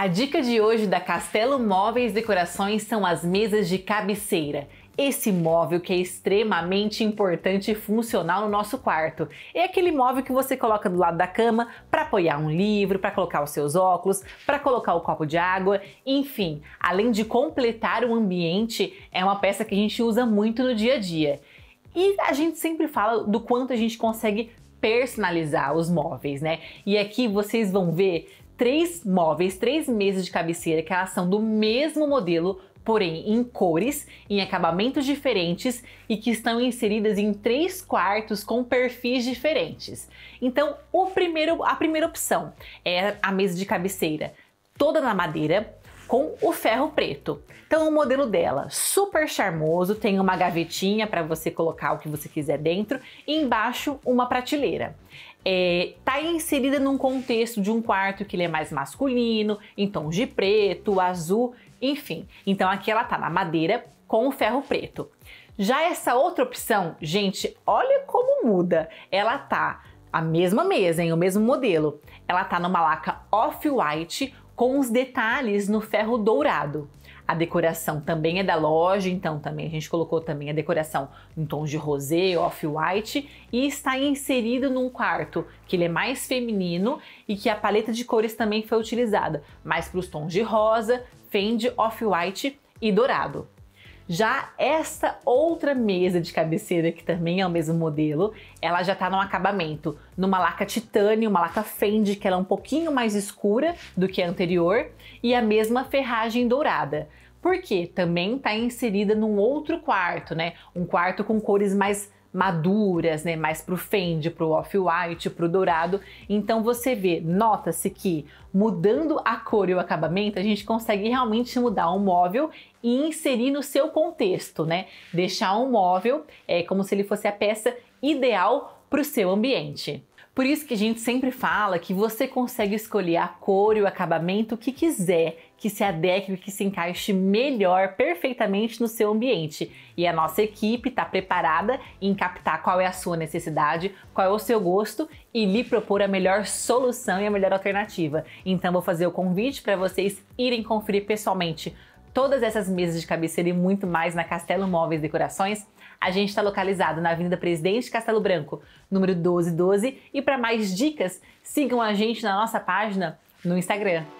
A dica de hoje da Castelo Móveis Decorações são as mesas de cabeceira. Esse móvel que é extremamente importante e funcional no nosso quarto. É aquele móvel que você coloca do lado da cama para apoiar um livro, para colocar os seus óculos, para colocar o copo de água, enfim, além de completar o ambiente, é uma peça que a gente usa muito no dia a dia. E a gente sempre fala do quanto a gente consegue personalizar os móveis, né? E aqui vocês vão ver três móveis, três mesas de cabeceira que elas são do mesmo modelo, porém em cores, em acabamentos diferentes e que estão inseridas em três quartos com perfis diferentes. Então, o primeiro, a primeira opção é a mesa de cabeceira toda na madeira, com o ferro preto. Então o é modelo dela, super charmoso, tem uma gavetinha para você colocar o que você quiser dentro e embaixo uma prateleira. É, tá inserida num contexto de um quarto que ele é mais masculino, em tons de preto, azul, enfim. Então aqui ela tá na madeira com o ferro preto. Já essa outra opção, gente, olha como muda. Ela tá a mesma mesa, hein, o mesmo modelo. Ela tá numa laca off-white com os detalhes no ferro dourado. A decoração também é da loja, então também a gente colocou também a decoração em tons de rosé, off-white e está inserido num quarto que ele é mais feminino e que a paleta de cores também foi utilizada, mais para os tons de rosa, fendi, off-white e dourado. Já esta outra mesa de cabeceira, que também é o mesmo modelo, ela já está no acabamento, numa laca titânio, uma laca Fendi, que ela é um pouquinho mais escura do que a anterior, e a mesma ferragem dourada. Porque também está inserida num outro quarto, né? Um quarto com cores mais maduras, né, mais para o Fendi, para o Off-White, para o Dourado. Então você vê, nota-se que mudando a cor e o acabamento, a gente consegue realmente mudar um móvel e inserir no seu contexto, né? Deixar um móvel é como se ele fosse a peça ideal para o seu ambiente. Por isso que a gente sempre fala que você consegue escolher a cor e o acabamento que quiser, que se adeque, que se encaixe melhor, perfeitamente no seu ambiente. E a nossa equipe está preparada em captar qual é a sua necessidade, qual é o seu gosto e lhe propor a melhor solução e a melhor alternativa. Então vou fazer o convite para vocês irem conferir pessoalmente todas essas mesas de cabeceira e muito mais na Castelo Móveis Decorações, a gente está localizado na Avenida Presidente Castelo Branco, número 1212. E para mais dicas, sigam a gente na nossa página no Instagram.